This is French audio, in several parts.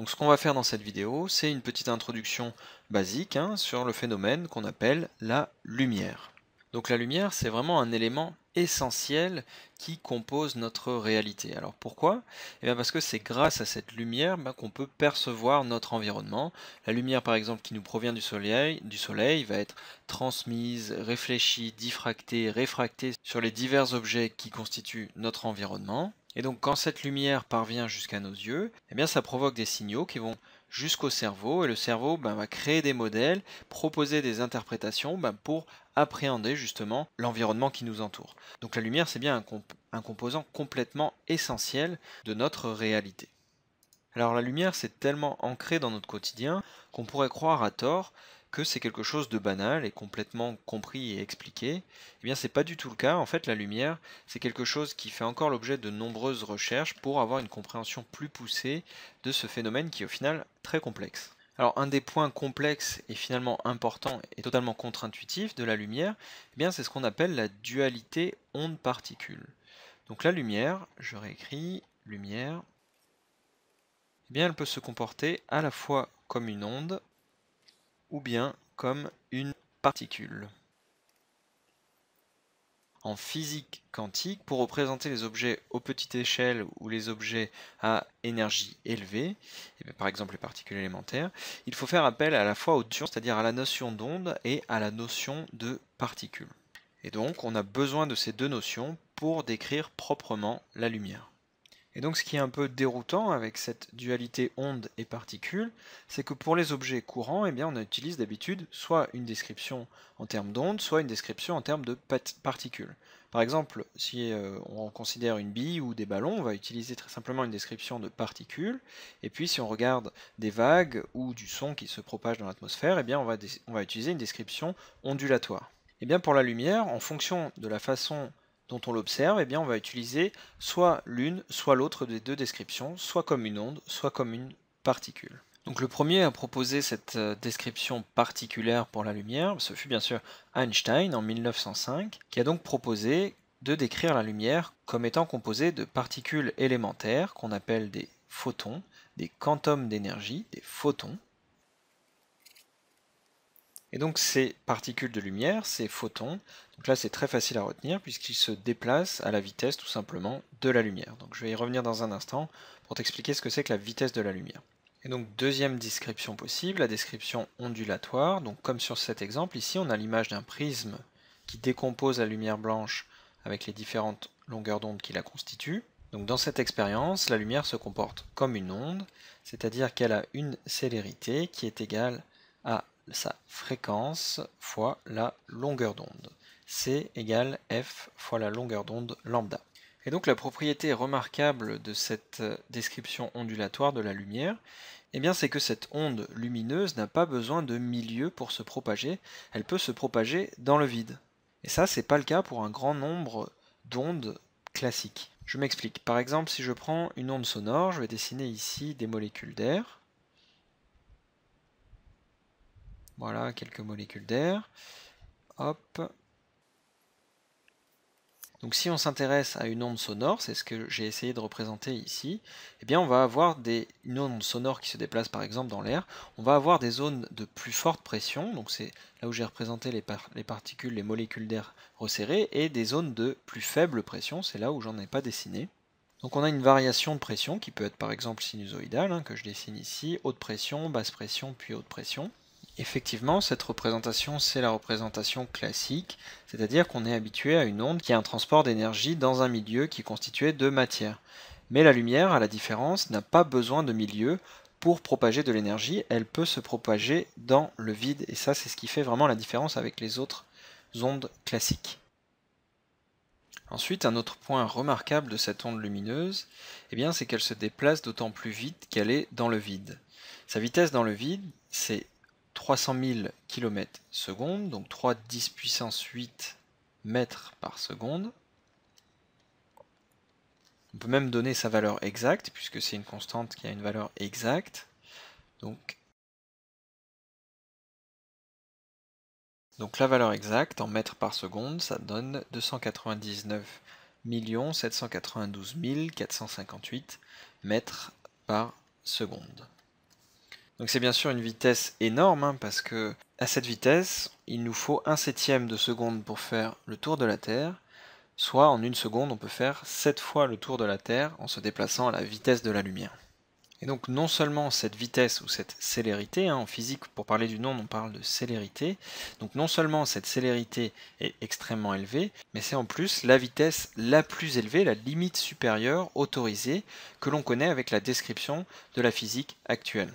Donc ce qu'on va faire dans cette vidéo, c'est une petite introduction basique hein, sur le phénomène qu'on appelle la lumière. Donc la lumière, c'est vraiment un élément essentiel qui compose notre réalité. Alors pourquoi Et eh bien parce que c'est grâce à cette lumière ben, qu'on peut percevoir notre environnement. La lumière par exemple qui nous provient du soleil, du soleil va être transmise, réfléchie, diffractée, réfractée sur les divers objets qui constituent notre environnement. Et donc quand cette lumière parvient jusqu'à nos yeux, eh bien ça provoque des signaux qui vont jusqu'au cerveau et le cerveau ben, va créer des modèles, proposer des interprétations ben, pour appréhender justement l'environnement qui nous entoure. Donc la lumière c'est bien un, un composant complètement essentiel de notre réalité. Alors la lumière c'est tellement ancré dans notre quotidien qu'on pourrait croire à tort que c'est quelque chose de banal et complètement compris et expliqué, eh bien c'est pas du tout le cas. En fait, la lumière, c'est quelque chose qui fait encore l'objet de nombreuses recherches pour avoir une compréhension plus poussée de ce phénomène qui est au final très complexe. Alors un des points complexes et finalement importants et totalement contre intuitifs de la lumière, eh bien c'est ce qu'on appelle la dualité onde-particule. Donc la lumière, je réécris lumière, eh bien elle peut se comporter à la fois comme une onde ou bien comme une particule. En physique quantique, pour représenter les objets aux petites échelles ou les objets à énergie élevée, eh par exemple les particules élémentaires, il faut faire appel à la fois au c'est-à-dire à la notion d'onde et à la notion de particule. Et donc on a besoin de ces deux notions pour décrire proprement la lumière. Et donc ce qui est un peu déroutant avec cette dualité onde et particule, c'est que pour les objets courants, eh bien, on utilise d'habitude soit une description en termes d'onde, soit une description en termes de particules. Par exemple, si euh, on considère une bille ou des ballons, on va utiliser très simplement une description de particules, et puis si on regarde des vagues ou du son qui se propage dans l'atmosphère, eh on va, on va utiliser une description ondulatoire. Et eh bien pour la lumière, en fonction de la façon dont on l'observe, et eh bien on va utiliser soit l'une, soit l'autre des deux descriptions, soit comme une onde, soit comme une particule. Donc le premier à proposer cette euh, description particulière pour la lumière, ce fut bien sûr Einstein en 1905, qui a donc proposé de décrire la lumière comme étant composée de particules élémentaires qu'on appelle des photons, des quantums d'énergie, des photons, et donc ces particules de lumière, ces photons, donc là c'est très facile à retenir puisqu'ils se déplacent à la vitesse tout simplement de la lumière. Donc je vais y revenir dans un instant pour t'expliquer ce que c'est que la vitesse de la lumière. Et donc deuxième description possible, la description ondulatoire. Donc comme sur cet exemple, ici on a l'image d'un prisme qui décompose la lumière blanche avec les différentes longueurs d'onde qui la constituent. Donc dans cette expérience, la lumière se comporte comme une onde, c'est-à-dire qu'elle a une célérité qui est égale à sa fréquence fois la longueur d'onde. C égale f fois la longueur d'onde lambda. Et donc la propriété remarquable de cette description ondulatoire de la lumière, eh bien c'est que cette onde lumineuse n'a pas besoin de milieu pour se propager, elle peut se propager dans le vide. Et ça, c'est pas le cas pour un grand nombre d'ondes classiques. Je m'explique. Par exemple, si je prends une onde sonore, je vais dessiner ici des molécules d'air. Voilà, quelques molécules d'air. Donc si on s'intéresse à une onde sonore, c'est ce que j'ai essayé de représenter ici, eh bien on va avoir des, ondes onde sonore qui se déplacent, par exemple dans l'air, on va avoir des zones de plus forte pression, donc c'est là où j'ai représenté les, particules, les molécules d'air resserrées, et des zones de plus faible pression, c'est là où j'en ai pas dessiné. Donc on a une variation de pression qui peut être par exemple sinusoïdale, hein, que je dessine ici, haute pression, basse pression, puis haute pression. Effectivement, cette représentation, c'est la représentation classique, c'est-à-dire qu'on est habitué à une onde qui a un transport d'énergie dans un milieu qui est constitué de matière. Mais la lumière, à la différence, n'a pas besoin de milieu pour propager de l'énergie, elle peut se propager dans le vide, et ça c'est ce qui fait vraiment la différence avec les autres ondes classiques. Ensuite, un autre point remarquable de cette onde lumineuse, eh bien, c'est qu'elle se déplace d'autant plus vite qu'elle est dans le vide. Sa vitesse dans le vide, c'est 300 000 km s donc 3 10 puissance 8 mètres par seconde. On peut même donner sa valeur exacte, puisque c'est une constante qui a une valeur exacte. Donc, donc la valeur exacte en mètres par seconde, ça donne 299 792 458 mètres par seconde. Donc c'est bien sûr une vitesse énorme, hein, parce que à cette vitesse, il nous faut un septième de seconde pour faire le tour de la Terre, soit en une seconde on peut faire 7 fois le tour de la Terre en se déplaçant à la vitesse de la lumière. Et donc non seulement cette vitesse ou cette célérité, hein, en physique pour parler du nom, on parle de célérité, donc non seulement cette célérité est extrêmement élevée, mais c'est en plus la vitesse la plus élevée, la limite supérieure autorisée que l'on connaît avec la description de la physique actuelle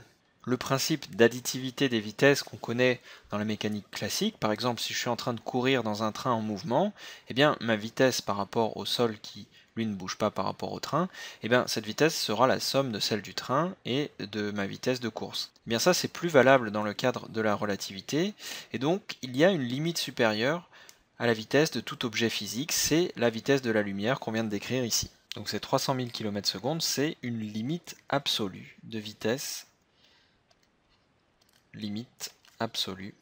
le principe d'additivité des vitesses qu'on connaît dans la mécanique classique. Par exemple, si je suis en train de courir dans un train en mouvement, eh bien ma vitesse par rapport au sol qui lui ne bouge pas par rapport au train, eh bien cette vitesse sera la somme de celle du train et de ma vitesse de course. Eh bien ça c'est plus valable dans le cadre de la relativité et donc il y a une limite supérieure à la vitesse de tout objet physique, c'est la vitesse de la lumière qu'on vient de décrire ici. Donc ces 300 000 km/s, c'est une limite absolue de vitesse limite absolue.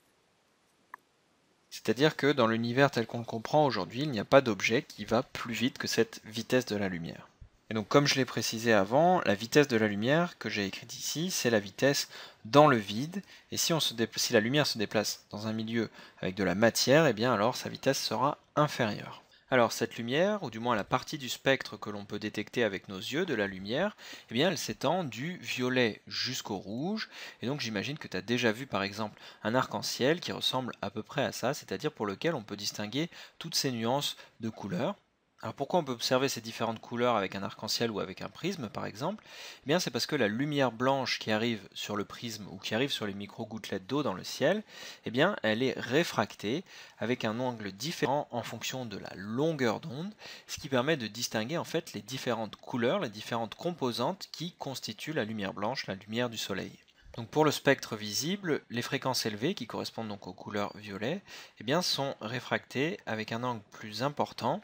C'est-à-dire que dans l'univers tel qu'on le comprend aujourd'hui, il n'y a pas d'objet qui va plus vite que cette vitesse de la lumière. Et donc comme je l'ai précisé avant, la vitesse de la lumière que j'ai écrite ici, c'est la vitesse dans le vide, et si, on se la lumière se déplace dans un milieu avec de la matière, et eh bien alors sa vitesse sera inférieure. Alors cette lumière, ou du moins la partie du spectre que l'on peut détecter avec nos yeux de la lumière, eh bien elle s'étend du violet jusqu'au rouge, et donc j'imagine que tu as déjà vu par exemple un arc-en-ciel qui ressemble à peu près à ça, c'est-à-dire pour lequel on peut distinguer toutes ces nuances de couleurs. Alors pourquoi on peut observer ces différentes couleurs avec un arc-en-ciel ou avec un prisme par exemple eh bien c'est parce que la lumière blanche qui arrive sur le prisme ou qui arrive sur les micro-gouttelettes d'eau dans le ciel, eh bien elle est réfractée avec un angle différent en fonction de la longueur d'onde, ce qui permet de distinguer en fait les différentes couleurs, les différentes composantes qui constituent la lumière blanche, la lumière du soleil. Donc pour le spectre visible, les fréquences élevées, qui correspondent donc aux couleurs violet, eh bien sont réfractées avec un angle plus important,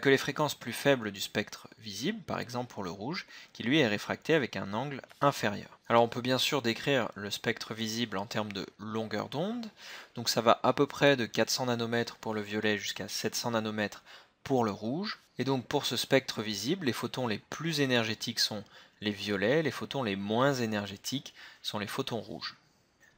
que les fréquences plus faibles du spectre visible, par exemple pour le rouge, qui lui est réfracté avec un angle inférieur. Alors on peut bien sûr décrire le spectre visible en termes de longueur d'onde, donc ça va à peu près de 400 nanomètres pour le violet jusqu'à 700 nanomètres pour le rouge, et donc pour ce spectre visible, les photons les plus énergétiques sont les violets, les photons les moins énergétiques sont les photons rouges.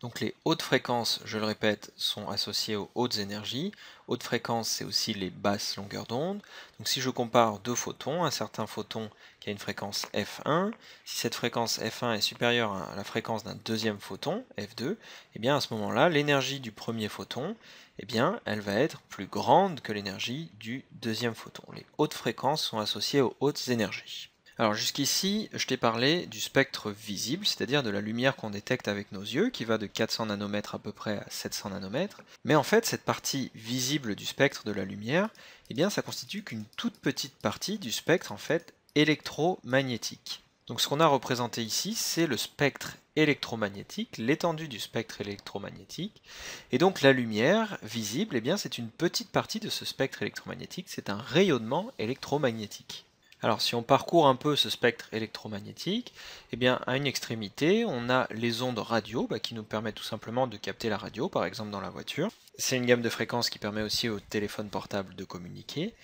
Donc les hautes fréquences, je le répète, sont associées aux hautes énergies. Hautes fréquences, c'est aussi les basses longueurs d'onde. Donc si je compare deux photons, un certain photon qui a une fréquence F1, si cette fréquence F1 est supérieure à la fréquence d'un deuxième photon, F2, eh bien à ce moment-là, l'énergie du premier photon, eh bien, elle va être plus grande que l'énergie du deuxième photon. Les hautes fréquences sont associées aux hautes énergies. Alors jusqu'ici, je t'ai parlé du spectre visible, c'est-à-dire de la lumière qu'on détecte avec nos yeux, qui va de 400 nanomètres à peu près à 700 nanomètres. Mais en fait, cette partie visible du spectre de la lumière, eh bien, ça constitue qu'une toute petite partie du spectre en fait électromagnétique. Donc ce qu'on a représenté ici, c'est le spectre électromagnétique, l'étendue du spectre électromagnétique. Et donc la lumière visible, eh bien, c'est une petite partie de ce spectre électromagnétique, c'est un rayonnement électromagnétique. Alors si on parcourt un peu ce spectre électromagnétique, eh bien à une extrémité, on a les ondes radio bah, qui nous permettent tout simplement de capter la radio, par exemple dans la voiture. C'est une gamme de fréquences qui permet aussi au téléphone portable de communiquer.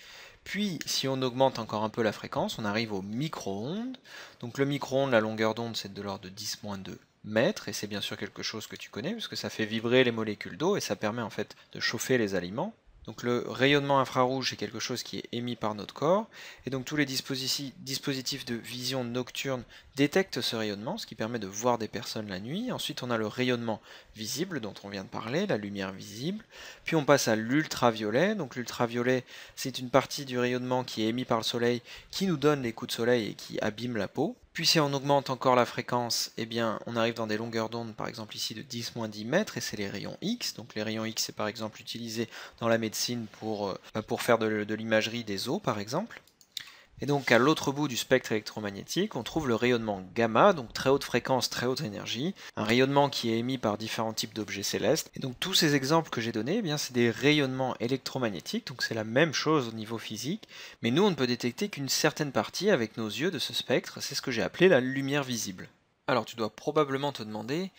Puis si on augmente encore un peu la fréquence, on arrive aux micro-ondes. Donc le micro-ondes, la longueur d'onde, c'est de l'ordre de 10-2 mètres, et c'est bien sûr quelque chose que tu connais, puisque ça fait vibrer les molécules d'eau, et ça permet en fait de chauffer les aliments. Donc le rayonnement infrarouge, est quelque chose qui est émis par notre corps. Et donc tous les dispositifs de vision nocturne détectent ce rayonnement, ce qui permet de voir des personnes la nuit. Ensuite, on a le rayonnement visible dont on vient de parler, la lumière visible. Puis on passe à l'ultraviolet. Donc l'ultraviolet, c'est une partie du rayonnement qui est émis par le soleil, qui nous donne les coups de soleil et qui abîme la peau puis si on augmente encore la fréquence, eh bien on arrive dans des longueurs d'onde, par exemple ici de 10-10 mètres, et c'est les rayons X. Donc les rayons X, c'est par exemple utilisé dans la médecine pour, euh, bah, faire de l'imagerie des os, par exemple. Et donc à l'autre bout du spectre électromagnétique, on trouve le rayonnement gamma, donc très haute fréquence, très haute énergie, un rayonnement qui est émis par différents types d'objets célestes. Et donc tous ces exemples que j'ai donnés, eh bien c'est des rayonnements électromagnétiques, donc c'est la même chose au niveau physique, mais nous on ne peut détecter qu'une certaine partie avec nos yeux de ce spectre, c'est ce que j'ai appelé la lumière visible. Alors tu dois probablement te demander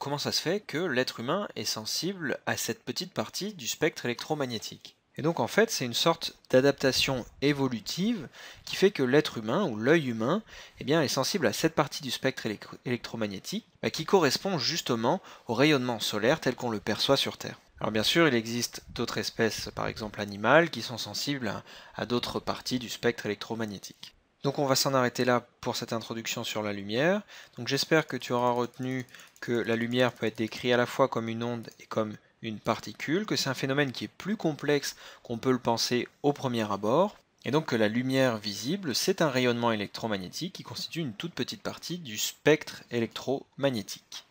comment ça se fait que l'être humain est sensible à cette petite partie du spectre électromagnétique. Et donc en fait, c'est une sorte d'adaptation évolutive qui fait que l'être humain ou l'œil humain eh est sensible à cette partie du spectre électromagnétique bah, qui correspond justement au rayonnement solaire tel qu'on le perçoit sur Terre. Alors bien sûr, il existe d'autres espèces, par exemple animales, qui sont sensibles à, à d'autres parties du spectre électromagnétique. Donc on va s'en arrêter là pour cette introduction sur la lumière. Donc j'espère que tu auras retenu que la lumière peut être décrite à la fois comme une onde et comme une particule, que c'est un phénomène qui est plus complexe qu'on peut le penser au premier abord, et donc que la lumière visible, c'est un rayonnement électromagnétique qui constitue une toute petite partie du spectre électromagnétique.